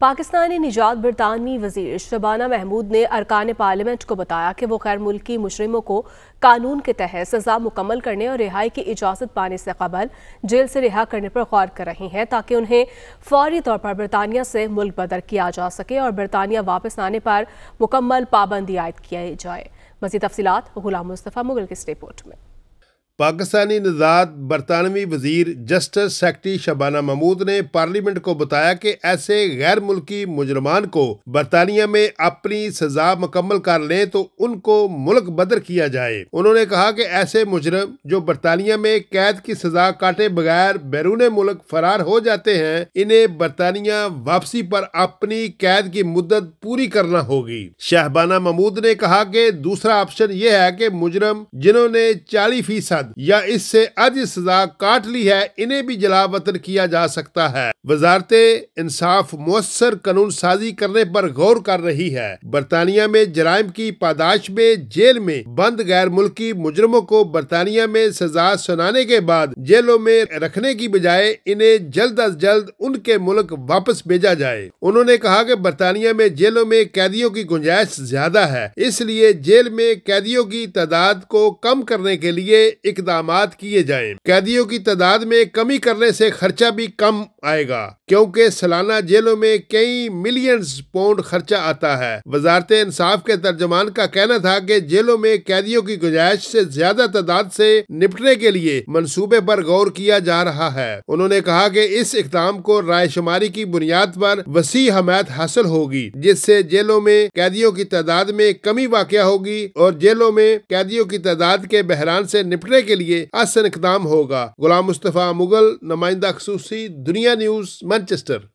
पाकिस्तानी निजात बरतानवी वजीर शबाना महमूद ने अरकान पार्लियामेंट को बताया कि वो गैर मुल्की मुशरमों को कानून के तहत सजा मुकम्मल करने और रिहाई की इजाज़त पाने से कबल जेल से रिहा करने पर गौर कर रही हैं ताकि उन्हें फौरी तौर पर बरतानिया से मुल्क बदर किया जा सके और बरतानिया वापस आने पर मुकम्मल पाबंदी आयद किया जाए मजीद तफसी गुलाम मुस्तफ़ा मुगल की इस रिपोर्ट में पाकिस्तानी नजाद बरतानवी वजीर जस्टिस सेक्टी शबाना महमूद ने पार्लियामेंट को बताया कि ऐसे गैर मुल्की मुजरमान को बरतानिया में अपनी सजा मुकम्मल कर लें तो उनको मुल्क बदर किया जाए उन्होंने कहा कि ऐसे मुजरम जो बरतानिया में कैद की सजा काटे बगैर बैरून मुल्क फरार हो जाते हैं इन्हें बरतानिया वापसी पर अपनी कैद की मुद्दत पूरी करना होगी शहबाना महमूद ने कहा कि दूसरा ऑप्शन ये है कि मुजरम जिन्होंने चालीस फीसद हद या इससे अधिक सजा काट ली है इन्हें भी जला वतन किया जा सकता है वजारत इंसाफ मौसर कानून साजी करने पर गौर कर रही है बरतानिया में जराइम की पादाश में जेल में बंद गैर मुल्की मुजरमों को बरतानिया में सजा सुनाने के बाद जेलों में रखने की बजाय इन्हें जल्द अज जल्द उनके मुल्क वापस भेजा जाए उन्होंने कहा कि बरतानिया में जेलों में कैदियों की गुंजाइश ज्यादा है इसलिए जेल में कैदियों की तादाद को कम करने के लिए एक इकदाम किए जाएं। कैदियों की तादाद में कमी करने से खर्चा भी कम आएगा क्योंकि सालाना जेलों में कई मिलियंस पाउंड खर्चा आता है वजारत इंसाफ के तर्जमान का कहना था कि जेलों में कैदियों की गुंजाइश से ज्यादा तादाद से निपटने के लिए मनसूबे पर गौर किया जा रहा है उन्होंने कहा कि इस इकदाम को रायशुमारी की बुनियाद पर वसी हमायत हासिल होगी जिससे जेलों में कैदियों की तादाद में कमी वाक़ होगी और जेलों में कैदियों की तादाद के बहरान से निपटने के लिए आसन इकदाम होगा गुलाम मुस्तफ़ा मुगल नुमाइंदा खसूसी दुनिया न्यूज मैनचेस्टर